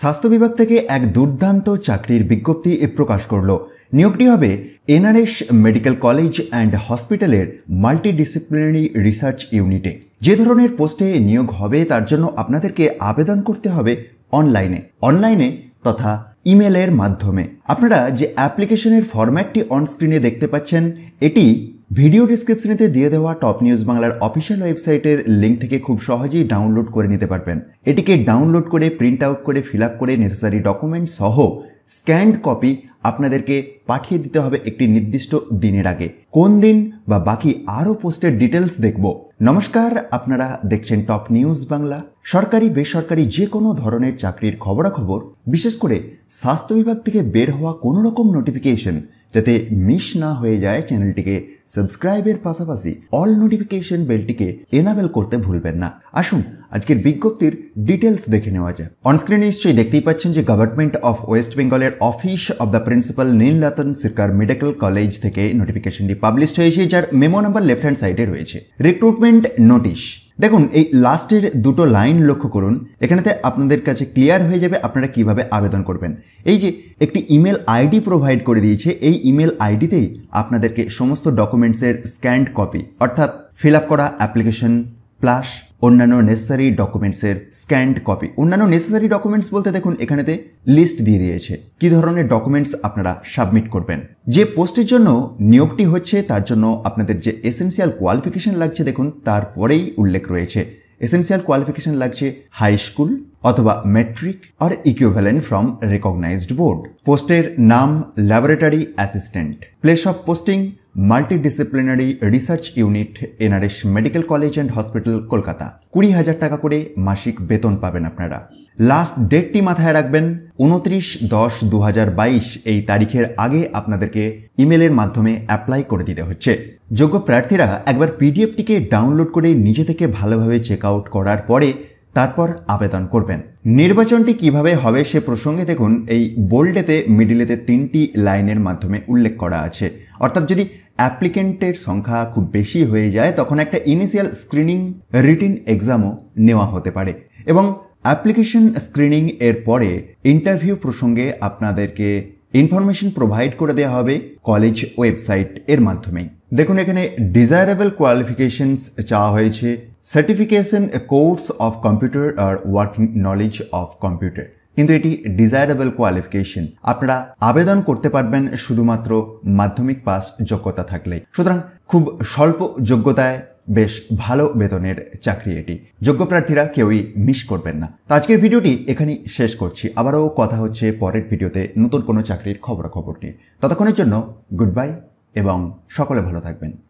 স্বাস্থ্য বিভাগ থেকে এক দুর্দান্ত চাকরির বিজ্ঞপ্তি প্রকাশ করল নিয়োগটি হবে এনআরএস মেডিকেল কলেজ অ্যান্ড হসপিটালের মাল্টিডিসিপ্লিনারি রিসার্চ ইউনিটে যে ধরনের পোস্টে নিয়োগ হবে তার জন্য আপনাদেরকে আবেদন করতে হবে অনলাইনে অনলাইনে তথা ইমেলের মাধ্যমে আপনারা যে অ্যাপ্লিকেশনের ফরম্যাটটি অনস্ক্রিনে দেখতে পাচ্ছেন এটি ভিডিও ডিসক্রিপশনেতে দিয়ে দেওয়া টপ নিউজ বাংলার অফিসিয়াল ওয়েবসাইটের লিঙ্ক থেকে খুব সহজেই ডাউনলোড করে নিতে পারবেন এটিকে ডাউনলোড করে প্রিন্ট আউট করে ফিল আপ করে নেসেসারি ডকুমেন্ট সহ স্ক্যান্ড কপি আপনাদেরকে পাঠিয়ে দিতে হবে একটি নির্দিষ্ট দিনের আগে কোন দিন বা বাকি আরও পোস্টের ডিটেলস দেখব নমস্কার আপনারা দেখছেন টপ নিউজ বাংলা সরকারি বেসরকারি যে কোনো ধরনের চাকরির খবরাখবর বিশেষ করে স্বাস্থ্য বিভাগ থেকে বের হওয়া কোনো রকম নোটিফিকেশন যাতে মিস না হয়ে যায় চ্যানেলটিকে সাবস্ক্রাইবের পাশাপাশি অল নোটিফিকেশন বেলটিকে এনাবেল করতে ভুলবেন না আসুন আজকের বিজ্ঞপ্তির ডিটেলস দেখে নেওয়া যায় অনস্ক্রিনে নিশ্চয়ই দেখতেই পাচ্ছেন যে গভর্নমেন্ট অফ ওয়েস্ট বেঙ্গলের office of the principal Nilratan Sircar medical college থেকে নোটিফিকেশনটি পাবলিশ হয়েছে যার মেমো নাম্বার লেফট হ্যান্ড সাইডে রয়েছে রিক্রুটমেন্ট নোটিশ দেখুন এই লাস্টের দুটো লাইন লক্ষ্য করুন এখানেতে আপনাদের কাছে ক্লিয়ার হয়ে যাবে আপনারা কিভাবে আবেদন করবেন এই যে একটি ইমেল আইডি প্রোভাইড করে দিয়েছে এই ইমেল আইডিতেই আপনাদেরকে সমস্ত ডকুমেন্টসের স্ক্যান্ড কপি অর্থাৎ ফিল আপ করা অ্যাপ্লিকেশন প্লাস অন্যান্য নেসেসারি ডকুমেন্টসের স্ক্যান্ড কপি অন্যান্য নেসেসারি ডকুমেন্টস বলতে দেখুন এখানেতে লিস্ট দিয়ে দিয়েছে কি ধরনের ডকুমেন্টস আপনারা সাবমিট করবেন যে পোস্টের জন্য নিয়োগটি হচ্ছে তার জন্য আপনাদের যে এসেন্সিয়াল কোয়ালিফিকেশন লাগছে দেখুন তারপরেই উল্লেখ রয়েছে এসেন্সিয়াল কোয়ালিফিকেশন লাগছে হাই স্কুল অথবা ম্যাট্রিক আর ইকুইভ্যালেন্ট ফ্রম রেকগনাইজড বোর্ড পোস্টের নাম laboratory assistant place of posting multidisciplinary research unit NRS medical college and hospital Kolkata কুড়ি হাজার টাকা করে মাসিক বেতন পাবেন আপনারা লাস্ট ডেটটি মাথায় রাখবেন উনত্রিশ দশ দু বাইশ এই তারিখের আগে আপনাদেরকে ইমেলের মাধ্যমে অ্যাপ্লাই করে দিতে হচ্ছে যোগ্য প্রার্থীরা একবার পিডিএফটিকে ডাউনলোড করে নিজে থেকে ভালোভাবে চেক আউট করার পরে তারপর আবেদন করবেন নির্বাচনটি কিভাবে হবে সে প্রসঙ্গে দেখুন এই বোল্ডেতে মিডিলেতে তিনটি লাইনের মাধ্যমে উল্লেখ করা আছে অর্থাৎ যদি অ্যাপ্লিকেন্টের সংখ্যা খুব বেশি হয়ে যায় তখন একটা ইনিশিয়াল স্ক্রিনিং রিটিন এক্সামও নেওয়া হতে পারে এবং অ্যাপ্লিকেশন স্ক্রিনিং এর পরে ইন্টারভিউ প্রসঙ্গে আপনাদেরকে ইনফরমেশন প্রোভাইড করে দেওয়া হবে কলেজ ওয়েবসাইট এর মাধ্যমেই দেখুন এখানে ডিজায়ারেবল কোয়ালিফিকেশনস চাওয়া হয়েছে সার্টিফিকেশন কোর্স অফ কম্পিউটার আর ওয়ার্কিং নলেজ অফ কম্পিউটার কিন্তু এটি ডিজায়ারেবল কোয়ালিফিকেশন আপনারা আবেদন করতে পারবেন শুধুমাত্র মাধ্যমিক পাস যোগ্যতা থাকলেই সুতরাং খুব স্বল্প যোগ্যতায় বেশ ভালো বেতনের চাকরি এটি যোগ্য প্রার্থীরা কেউই মিস করবেন না তো আজকের ভিডিওটি এখানেই শেষ করছি আবারও কথা হচ্ছে পরের ভিডিওতে নতুন কোনো চাকরির খবরাখবর নিয়ে ততক্ষণের জন্য গুড বাই এবং সকলে ভালো থাকবেন